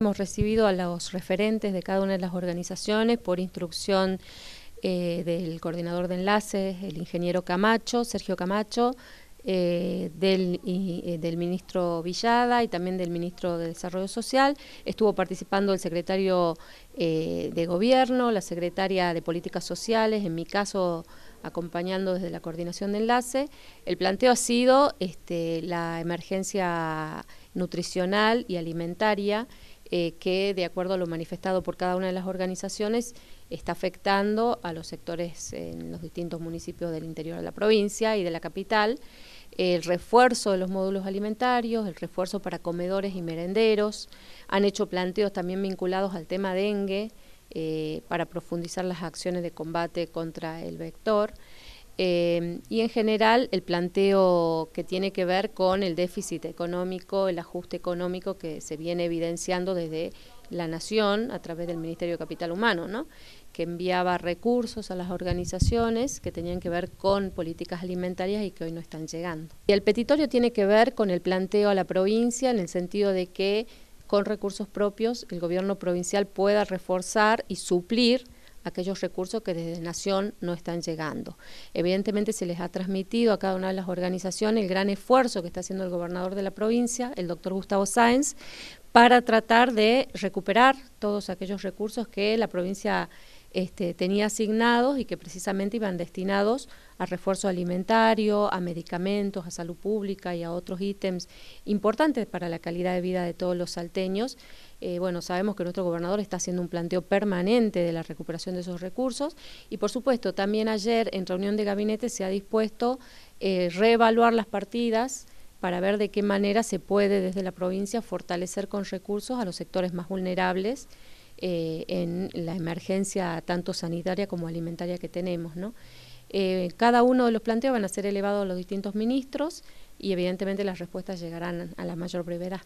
Hemos recibido a los referentes de cada una de las organizaciones por instrucción eh, del coordinador de enlaces, el ingeniero Camacho, Sergio Camacho, eh, eh, del, ministro Villada y también del ministro de Desarrollo Social. Estuvo participando el secretario de Gobierno, la secretaria de Políticas Sociales, en mi caso acompañando desde la coordinación de enlace. El planteo ha sido este, la emergencia nutricional y alimentaria eh, que, de acuerdo a lo manifestado por cada una de las organizaciones, está afectando a los sectores en los distintos municipios del interior de la provincia y de la capital. El refuerzo de los módulos alimentarios, el refuerzo para comedores y merenderos. Han hecho planteos también vinculados al tema dengue eh, para profundizar las acciones de combate contra el vector. Eh, y en general el planteo que tiene que ver con el déficit económico, el ajuste económico que se viene evidenciando desde la Nación a través del Ministerio de Capital Humano, ¿no? que enviaba recursos a las organizaciones que tenían que ver con políticas alimentarias y que hoy no están llegando. Y el petitorio tiene que ver con el planteo a la provincia en el sentido de que con recursos propios el gobierno provincial pueda reforzar y suplir aquellos recursos que desde Nación no están llegando. Evidentemente se les ha transmitido a cada una de las organizaciones el gran esfuerzo que está haciendo el gobernador de la provincia, el doctor Gustavo Sáenz, para tratar de recuperar todos aquellos recursos que la provincia este, tenía asignados y que precisamente iban destinados a refuerzo alimentario, a medicamentos, a salud pública y a otros ítems importantes para la calidad de vida de todos los salteños. Eh, bueno, sabemos que nuestro gobernador está haciendo un planteo permanente de la recuperación de esos recursos y por supuesto también ayer en reunión de gabinete se ha dispuesto eh, reevaluar las partidas para ver de qué manera se puede desde la provincia fortalecer con recursos a los sectores más vulnerables eh, en la emergencia tanto sanitaria como alimentaria que tenemos. ¿no? Eh, cada uno de los planteos van a ser elevados a los distintos ministros y evidentemente las respuestas llegarán a la mayor brevedad.